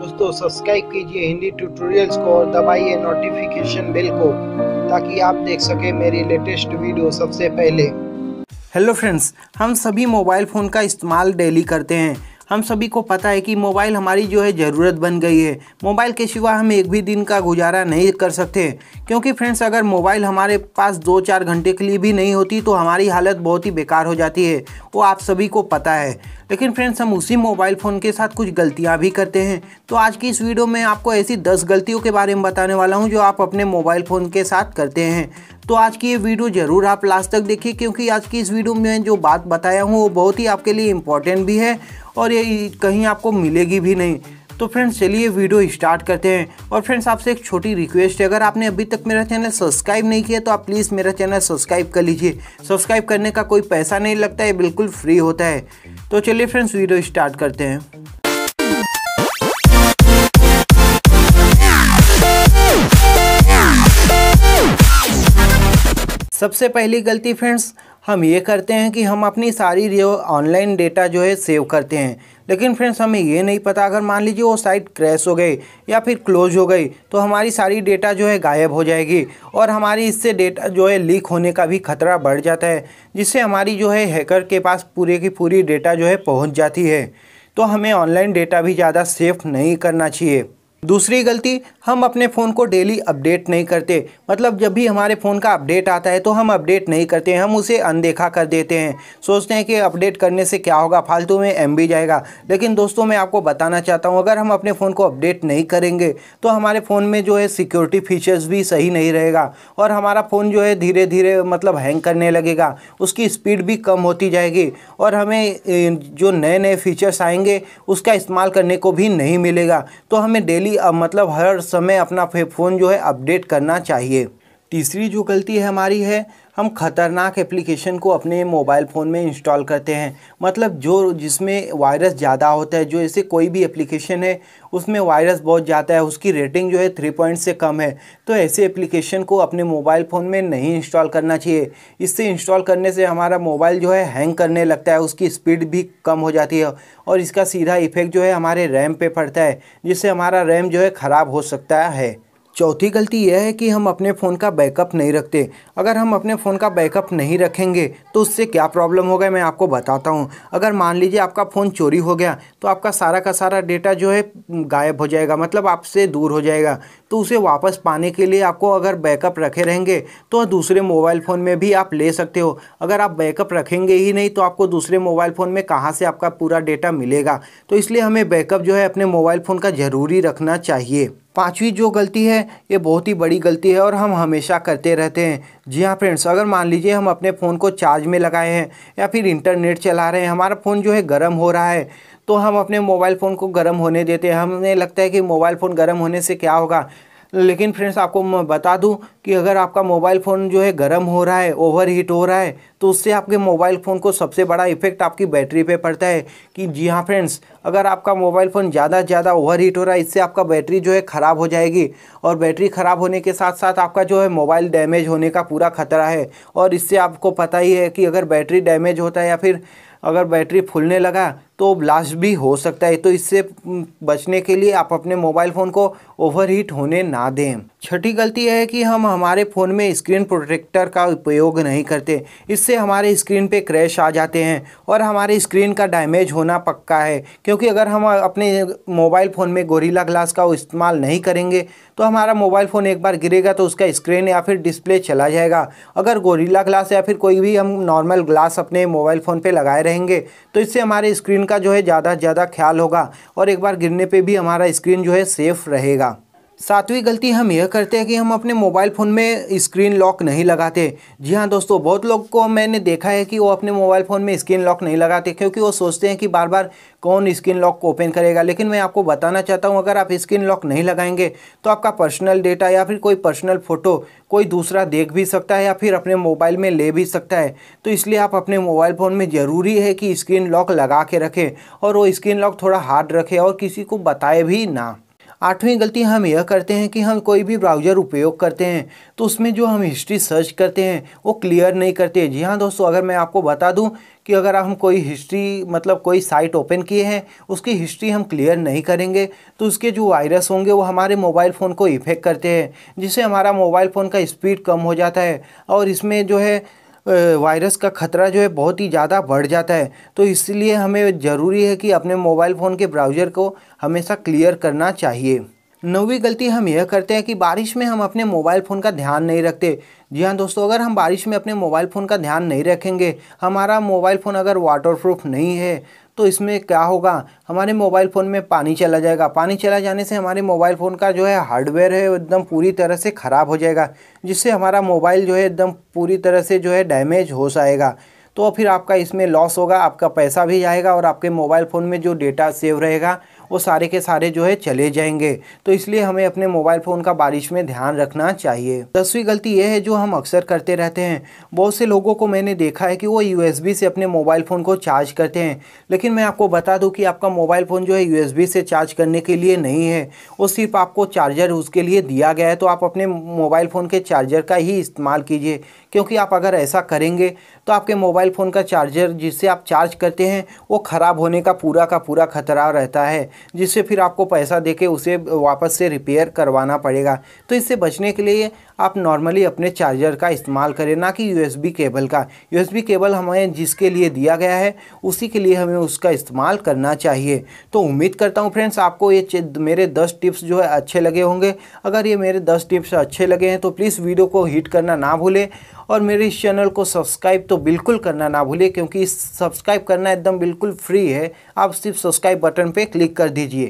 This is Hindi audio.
दोस्तों सब्सक्राइब कीजिए हिंदी ट्यूटोरियल्स को और दबाइए नोटिफिकेशन बेल को ताकि आप देख सकें मेरी लेटेस्ट वीडियो सबसे पहले हेलो फ्रेंड्स हम सभी मोबाइल फ़ोन का इस्तेमाल डेली करते हैं हम सभी को पता है कि मोबाइल हमारी जो है ज़रूरत बन गई है मोबाइल के सिवा हम एक भी दिन का गुजारा नहीं कर सकते क्योंकि फ्रेंड्स अगर मोबाइल हमारे पास दो चार घंटे के लिए भी नहीं होती तो हमारी हालत बहुत ही बेकार हो जाती है वो आप सभी को पता है लेकिन फ्रेंड्स हम उसी मोबाइल फ़ोन के साथ कुछ गलतियाँ भी करते हैं तो आज की इस वीडियो में आपको ऐसी दस गलतियों के बारे में बताने वाला हूँ जो आप अपने मोबाइल फ़ोन के साथ करते हैं तो आज की ये वीडियो ज़रूर आप लास्ट तक देखिए क्योंकि आज की इस वीडियो में जो बात बताया हूँ वो बहुत ही आपके लिए इम्पोर्टेंट भी है और ये कहीं आपको मिलेगी भी नहीं तो फ्रेंड्स चलिए वीडियो स्टार्ट करते हैं और फ्रेंड्स आपसे एक छोटी रिक्वेस्ट है अगर आपने अभी तक मेरा चैनल सब्सक्राइब नहीं किया तो आप प्लीज़ मेरा चैनल सब्सक्राइब कर लीजिए सब्सक्राइब करने का कोई पैसा नहीं लगता है बिल्कुल फ्री होता है तो चलिए फ्रेंड्स वीडियो स्टार्ट करते हैं सबसे पहली गलती फ्रेंड्स हम ये करते हैं कि हम अपनी सारी ऑनलाइन डेटा जो है सेव करते हैं लेकिन फ्रेंड्स हमें ये नहीं पता अगर मान लीजिए वो साइट क्रैश हो गई या फिर क्लोज हो गई तो हमारी सारी डेटा जो है गायब हो जाएगी और हमारी इससे डेटा जो है लीक होने का भी खतरा बढ़ जाता है जिससे हमारी जो है हैकर के पास पूरे की पूरी डेटा जो है पहुँच जाती है तो हमें ऑनलाइन डेटा भी ज़्यादा सेफ नहीं करना चाहिए दूसरी गलती हम अपने फ़ोन को डेली अपडेट नहीं करते मतलब जब भी हमारे फ़ोन का अपडेट आता है तो हम अपडेट नहीं करते हम उसे अनदेखा कर देते हैं सोचते हैं कि अपडेट करने से क्या होगा फालतू में एम जाएगा लेकिन दोस्तों मैं आपको बताना चाहता हूँ अगर हम अपने फ़ोन को अपडेट नहीं करेंगे तो हमारे फ़ोन में जो है सिक्योरिटी फ़ीचर्स भी सही नहीं रहेगा और हमारा फ़ोन जो है धीरे धीरे मतलब हैंग करने लगेगा उसकी स्पीड भी कम होती जाएगी और हमें जो नए नए फ़ीचर्स आएंगे उसका इस्तेमाल करने को भी नहीं मिलेगा तो हमें डेली डेली मतलब हर समय अपना फ़ोन जो है अपडेट करना चाहिए तीसरी जो गलती है हमारी है हम ख़तरनाक एप्लीकेशन को अपने मोबाइल फ़ोन में इंस्टॉल करते हैं मतलब जो जिसमें वायरस ज़्यादा होता है जो ऐसे कोई भी एप्लीकेशन है उसमें वायरस बहुत ज़्यादा है उसकी रेटिंग जो है थ्री पॉइंट से कम है तो ऐसे एप्लीकेशन को अपने मोबाइल फ़ोन में नहीं इंस्टॉल करना चाहिए इससे इंस्टॉल करने से हमारा मोबाइल जो है हैंग करने लगता है उसकी स्पीड भी कम हो जाती है और इसका सीधा इफ़ेक्ट जो है हमारे रैम पर पड़ता है जिससे हमारा रैम जो है ख़राब हो सकता है चौथी गलती यह है कि हम अपने फ़ोन का बैकअप नहीं रखते अगर हम अपने फ़ोन का बैकअप नहीं रखेंगे तो उससे क्या प्रॉब्लम होगा मैं आपको बताता हूँ अगर मान लीजिए आपका फ़ोन चोरी हो गया तो आपका सारा का सारा डेटा जो है गायब हो जाएगा मतलब आपसे दूर हो जाएगा तो उसे वापस पाने के लिए आपको अगर बैकअप रखे रहेंगे तो दूसरे मोबाइल फ़ोन में भी आप ले सकते हो अगर आप बैकअप रखेंगे ही नहीं तो आपको दूसरे मोबाइल फ़ोन में कहाँ से आपका पूरा डेटा मिलेगा तो इसलिए हमें बैकअप जो है अपने मोबाइल फ़ोन का ज़रूरी रखना चाहिए पांचवी जो गलती है ये बहुत ही बड़ी गलती है और हम हमेशा करते रहते हैं जी हाँ फ्रेंड्स अगर मान लीजिए हम अपने फ़ोन को चार्ज में लगाए हैं या फिर इंटरनेट चला रहे हैं हमारा फ़ोन जो है गर्म हो रहा है तो हम अपने मोबाइल फ़ोन को गर्म होने देते हैं हमें लगता है कि मोबाइल फ़ोन गर्म होने से क्या होगा लेकिन फ्रेंड्स आपको मैं बता दूं कि अगर आपका मोबाइल फ़ोन जो है गर्म हो रहा है ओवर हीट हो रहा है तो उससे आपके मोबाइल फ़ोन को सबसे बड़ा इफेक्ट आपकी बैटरी पे पड़ता है कि जी हाँ फ्रेंड्स अगर आपका मोबाइल फ़ोन ज़्यादा से ज़्यादा ओवर हीट हो रहा है इससे आपका बैटरी जो है ख़राब हो जाएगी और बैटरी ख़राब होने के साथ साथ आपका जो है मोबाइल डैमेज होने का पूरा खतरा है और इससे आपको पता ही है कि अगर बैटरी डैमेज होता है या फिर अगर बैटरी फूलने लगा तो ब्लास्ट भी हो सकता है तो इससे बचने के लिए आप अपने मोबाइल फ़ोन को ओवरहीट होने ना दें छठी गलती है कि हम हमारे फ़ोन में स्क्रीन प्रोटेक्टर का उपयोग नहीं करते इससे हमारे स्क्रीन पे क्रैश आ जाते हैं और हमारे स्क्रीन का डैमेज होना पक्का है क्योंकि अगर हम अपने मोबाइल फ़ोन में गोरीला ग्लास का इस्तेमाल नहीं करेंगे तो हमारा मोबाइल फ़ोन एक बार गिरेगा तो उसका स्क्रीन या फिर डिस्प्ले चला जाएगा अगर गोरीला ग्लास या फिर कोई भी हम नॉर्मल ग्लास अपने मोबाइल फ़ोन पर लगाए रहेंगे तो इससे हमारे स्क्रीन का जो है ज़्यादा से ज़्यादा ख्याल होगा और एक बार गिरने पर भी हमारा स्क्रीन जो है सेफ़ रहेगा सातवीं गलती हम यह करते हैं कि हम अपने मोबाइल फ़ोन में स्क्रीन लॉक नहीं लगाते जी हाँ दोस्तों बहुत लोग को मैंने देखा है कि वो अपने मोबाइल फ़ोन में स्क्रीन लॉक नहीं लगाते क्योंकि वो सोचते हैं कि बार बार कौन स्क्रीन लॉक को ओपन करेगा लेकिन मैं आपको बताना चाहता हूँ अगर आप स्क्रीन लॉक नहीं लगाएंगे तो आपका पर्सनल डेटा या फिर कोई पर्सनल फ़ोटो कोई दूसरा देख भी सकता है या फिर अपने मोबाइल में ले भी सकता है तो इसलिए आप अपने मोबाइल फ़ोन में ज़रूरी है कि स्क्रीन लॉक लगा के रखें और वो स्क्रीन लॉक थोड़ा हार्ड रखें और किसी को बताए भी ना आठवीं गलती हम यह करते हैं कि हम कोई भी ब्राउज़र उपयोग करते हैं तो उसमें जो हम हिस्ट्री सर्च करते हैं वो क्लियर नहीं करते हैं जी हाँ दोस्तों अगर मैं आपको बता दूं कि अगर हम कोई हिस्ट्री मतलब कोई साइट ओपन किए हैं उसकी हिस्ट्री हम क्लियर नहीं करेंगे तो उसके जो वायरस होंगे वो हमारे मोबाइल फ़ोन को इफ़ेक्ट करते हैं जिससे हमारा मोबाइल फ़ोन का स्पीड कम हो जाता है और इसमें जो है वायरस का ख़तरा जो है बहुत ही ज़्यादा बढ़ जाता है तो इसलिए हमें ज़रूरी है कि अपने मोबाइल फ़ोन के ब्राउज़र को हमेशा क्लियर करना चाहिए नौवीं गलती हम यह करते हैं कि बारिश में हम अपने मोबाइल फ़ोन का ध्यान नहीं रखते जी हाँ दोस्तों अगर हम बारिश में अपने मोबाइल फ़ोन का ध्यान नहीं रखेंगे हमारा मोबाइल फ़ोन अगर वाटर प्रूफ नहीं है तो इसमें क्या होगा हमारे मोबाइल फ़ोन में पानी चला जाएगा पानी चला जाने से हमारे मोबाइल फ़ोन का जो है हार्डवेयर है एकदम पूरी तरह से ख़राब हो जाएगा जिससे हमारा मोबाइल जो है एकदम पूरी तरह से जो है डैमेज हो जाएगा तो फिर आपका इसमें लॉस होगा आपका पैसा भी जाएगा और आपके मोबाइल फ़ोन में जो डेटा सेव रहेगा वो सारे के सारे जो है चले जाएंगे तो इसलिए हमें अपने मोबाइल फ़ोन का बारिश में ध्यान रखना चाहिए दसवीं गलती यह है जो हम अक्सर करते रहते हैं बहुत से लोगों को मैंने देखा है कि वो यू से अपने मोबाइल फ़ोन को चार्ज करते हैं लेकिन मैं आपको बता दूँ कि आपका मोबाइल फ़ोन जो है यू से चार्ज करने के लिए नहीं है वो सिर्फ आपको चार्जर उसके लिए दिया गया है तो आप अपने मोबाइल फ़ोन के चार्जर का ही इस्तेमाल कीजिए क्योंकि आप अगर ऐसा करेंगे तो आपके मोबाइल फ़ोन का चार्जर जिससे आप चार्ज करते हैं वो ख़राब होने का पूरा का पूरा खतरा रहता है जिससे फिर आपको पैसा देके उसे वापस से रिपेयर करवाना पड़ेगा तो इससे बचने के लिए आप नॉर्मली अपने चार्जर का इस्तेमाल करें ना कि यूएसबी केबल का यूएसबी केबल हमें जिसके लिए दिया गया है उसी के लिए हमें उसका इस्तेमाल करना चाहिए तो उम्मीद करता हूँ फ्रेंड्स आपको ये मेरे दस टिप्स जो है अच्छे लगे होंगे अगर ये मेरे दस टिप्स अच्छे लगे हैं तो प्लीज़ वीडियो को हिट करना ना भूलें और मेरे इस चैनल को सब्सक्राइब तो बिल्कुल करना ना भूलिए क्योंकि सब्सक्राइब करना एकदम बिल्कुल फ्री है आप सिर्फ सब्सक्राइब बटन पर क्लिक कर दीजिए